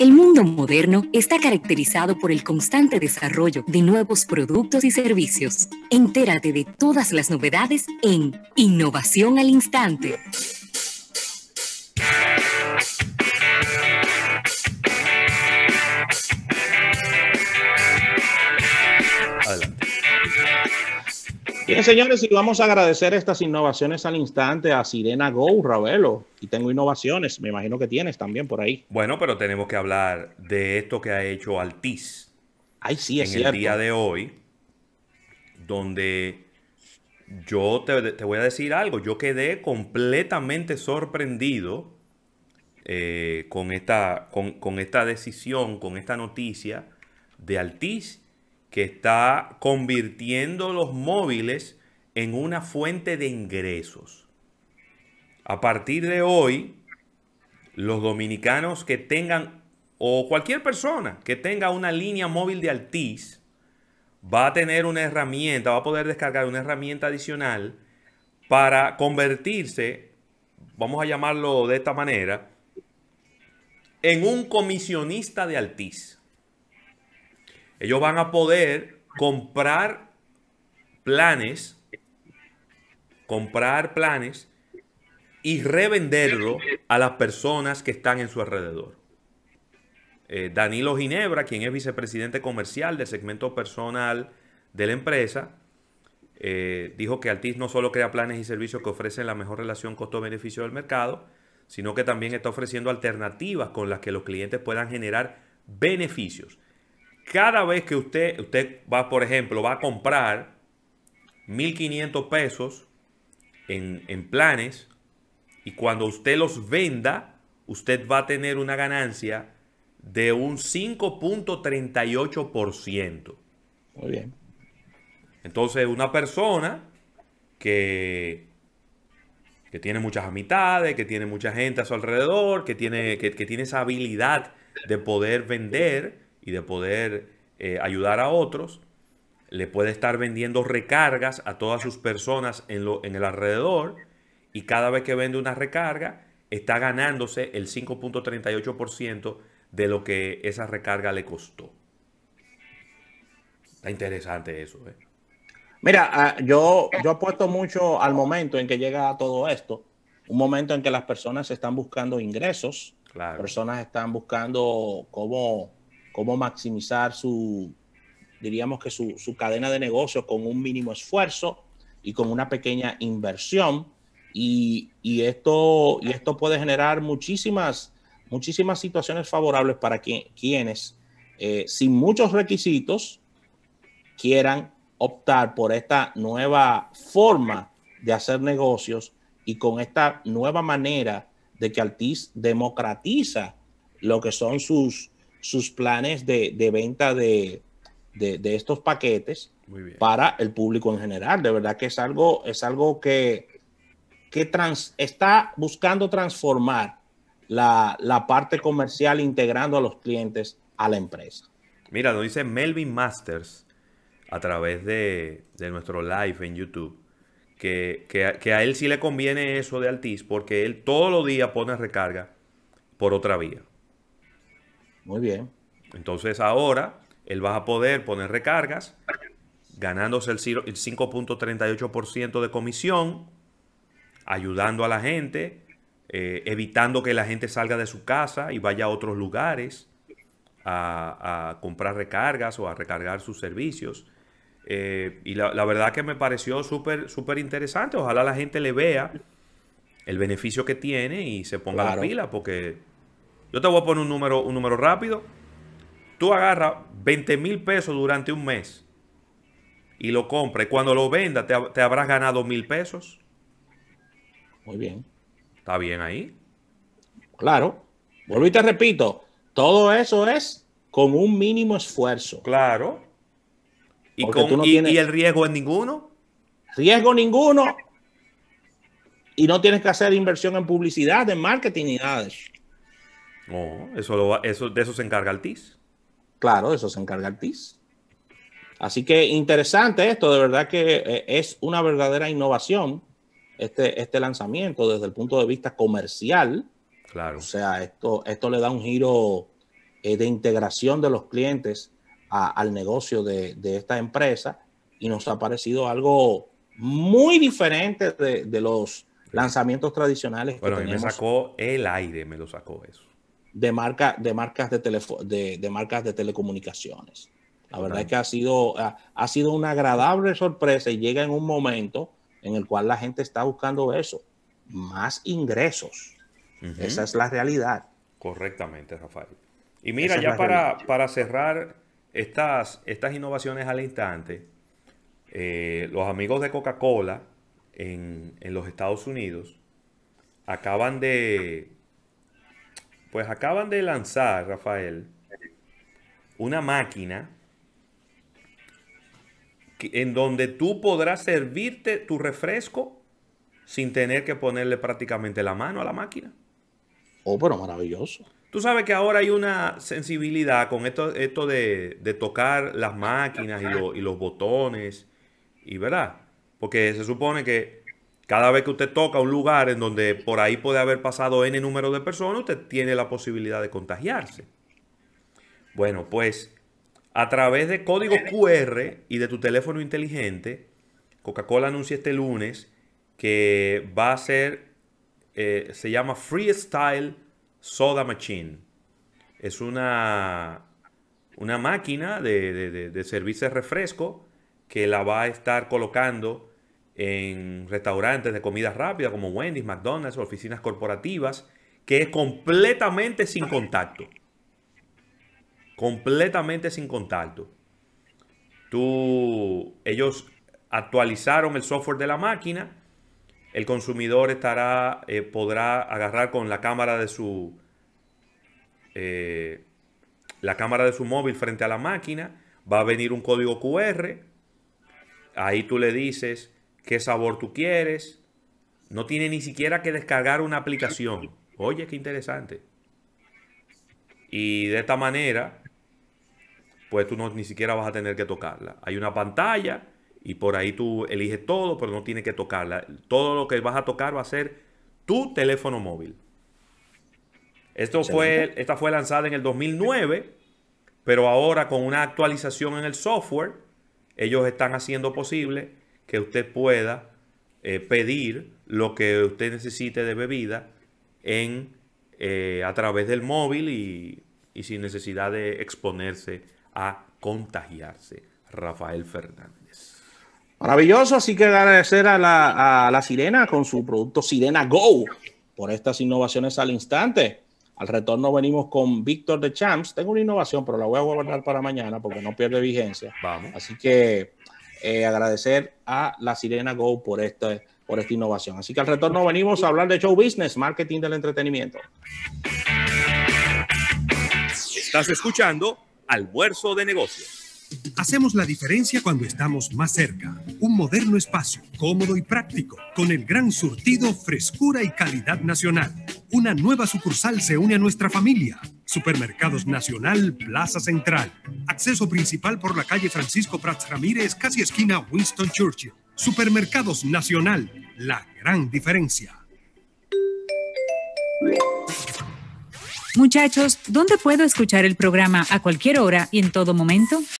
El mundo moderno está caracterizado por el constante desarrollo de nuevos productos y servicios. Entérate de todas las novedades en Innovación al Instante. señores, y vamos a agradecer estas innovaciones al instante a Sirena Go, Ravelo. Y tengo innovaciones, me imagino que tienes también por ahí. Bueno, pero tenemos que hablar de esto que ha hecho Altiz. Ay, sí, es en el día de hoy, donde yo te, voy a decir algo, yo quedé completamente sorprendido eh, con, esta, con esta decisión, con esta noticia de Altiz que está convirtiendo los móviles en una fuente de ingresos. A partir de hoy, los dominicanos que tengan, o cualquier persona que tenga una línea móvil de Altiz, va a tener una herramienta, va a poder descargar una herramienta adicional para convertirse, vamos a llamarlo de esta manera, en un comisionista de Altiz. Ellos van a poder comprar planes, comprar planes y revenderlo a las personas que están en su alrededor. Eh, Danilo Ginebra, quien es vicepresidente comercial del segmento personal de la empresa, eh, dijo que Altis no solo crea planes y servicios que ofrecen la mejor relación costo-beneficio del mercado, sino que también está ofreciendo alternativas con las que los clientes puedan generar beneficios. Cada vez que usted, usted va, por ejemplo, va a comprar 1.500 pesos en, planes y cuando usted los venda, usted va a tener una ganancia de un 5.38%. Muy bien. Entonces, una persona que, que tiene muchas amistades, que tiene mucha gente a su alrededor, que tiene, que tiene esa habilidad de poder vender, y de poder eh, ayudar a otros. Le puede estar vendiendo recargas a todas sus personas en, lo, en el alrededor y cada vez que vende una recarga está ganándose el 5.38% de lo que esa recarga le costó. Está interesante eso. ¿eh? Mira, ah, yo, yo apuesto mucho al momento en que llega todo esto, un momento en que las personas están buscando ingresos, Las personas están buscando cómo cómo maximizar su, diríamos que su, cadena de negocio con un mínimo esfuerzo y con una pequeña inversión. Y, esto, y esto puede generar muchísimas, muchísimas situaciones favorables para quienes, eh, sin muchos requisitos, quieran optar por esta nueva forma de hacer negocios y con esta nueva manera de que Altiz democratiza lo que son sus, sus planes de, venta de, estos paquetes para el público en general. De verdad que es algo, es algo que, que está buscando transformar la, parte comercial integrando a los clientes a la empresa. Mira, lo dice Melvin Masters a través de, nuestro live en YouTube, que, a él sí le conviene eso de Altis porque él todos los días pone recarga por otra vía. Muy bien. Entonces ahora él va a poder poner recargas, ganándose el 5.38% de comisión, ayudando a la gente, eh, evitando que la gente salga de su casa y vaya a otros lugares a, comprar recargas o a recargar sus servicios. Eh, y la, verdad que me pareció súper, súper interesante. Ojalá la gente le vea el beneficio que tiene y se ponga la pila, porque yo te voy a poner un número, un número rápido. Tú agarras 20 mil pesos durante un mes y lo compras. Cuando lo vendas, te, habrás ganado mil pesos. Muy bien. ¿Está bien ahí? Claro. Vuelvo y te repito, todo eso es con un mínimo esfuerzo. Claro. ¿Y, el riesgo es ninguno? Riesgo ninguno. Y no tienes que hacer inversión en publicidad, en marketing ni nada no oh, eso eso, de eso se encarga el TIS. Claro, de eso se encarga el TIS. Así que interesante esto, de verdad que eh, es una verdadera innovación este, este lanzamiento desde el punto de vista comercial. Claro. O sea, esto, esto le da un giro eh, de integración de los clientes al negocio de, esta empresa y nos ha parecido algo muy diferente de, los lanzamientos tradicionales. Bueno, y me sacó el aire, me lo sacó eso de, marca, de marcas de, de, marcas de telecomunicaciones. La verdad es que ha sido, ha, sido una agradable sorpresa y llega en un momento en el cual la gente está buscando eso, más ingresos. Esa es la realidad. Correctamente, Rafael. Y mira, ya para, para, cerrar estas, estas innovaciones al instante, eh, los amigos de Coca-Cola en, en los Estados Unidos acaban de, pues acaban de lanzar, Rafael, una máquina en donde tú podrás servirte tu refresco sin tener que ponerle prácticamente la mano a la máquina. Oh, pero maravilloso. Tú sabes que ahora hay una sensibilidad con esto, esto de, tocar las máquinas y, y, los botones, y verdad, porque se supone que cada vez que usted toca un lugar en donde por ahí puede haber pasado N número de personas, usted tiene la posibilidad de contagiarse. Bueno, pues a través de código QR y de tu teléfono inteligente, Coca-Cola anuncia este lunes que va a ser, eh, se llama Freestyle Soda Machine. Es una, una máquina de, de, de, refresco que la va a estar colocando en restaurantes de comida rápida como Wendy's, McDonald's, oficinas corporativas, que es completamente sin contacto. Completamente sin contacto. Tú, ellos actualizaron el software de la máquina, el consumidor estará, eh, podrá agarrar con la cámara de su, eh, la cámara de su móvil frente a la máquina, va a venir un código QR, ahí tú le dices, qué sabor tú quieres. No tiene ni siquiera que descargar una aplicación. Oye, qué interesante. Y de esta manera, pues tú no, ni siquiera vas a tener que tocarla. Hay una pantalla y por ahí tú eliges todo, pero no tienes que tocarla. Todo lo que vas a tocar va a ser tu teléfono móvil. Esto fue, esta fue lanzada en el 2009, pero ahora con una actualización en el software, ellos están haciendo posible que usted pueda eh, pedir lo que usted necesite de bebida en, eh, a través del móvil y, sin necesidad de exponerse a contagiarse. Rafael Fernández. Maravilloso, así que agradecer a la, a la Sirena con su producto Sirena Go por estas innovaciones al instante. Al retorno venimos con Víctor de Champs. Tengo una innovación, pero la voy a guardar para mañana porque no pierde vigencia. Vamos. Así que eh, agradecer a La Sirena Go por, por esta innovación. Así que al retorno venimos a hablar de show business, marketing del entretenimiento. Estás escuchando Almuerzo de Negocios. Hacemos la diferencia cuando estamos más cerca. Un moderno espacio, cómodo y práctico, con el gran surtido, frescura y calidad nacional. Una nueva sucursal se une a nuestra familia. Supermercados Nacional, Plaza Central. Acceso principal por la calle Francisco Prats Ramírez, casi esquina Winston Churchill. Supermercados Nacional, la gran diferencia. Muchachos, ¿dónde puedo escuchar el programa a cualquier hora y en todo momento?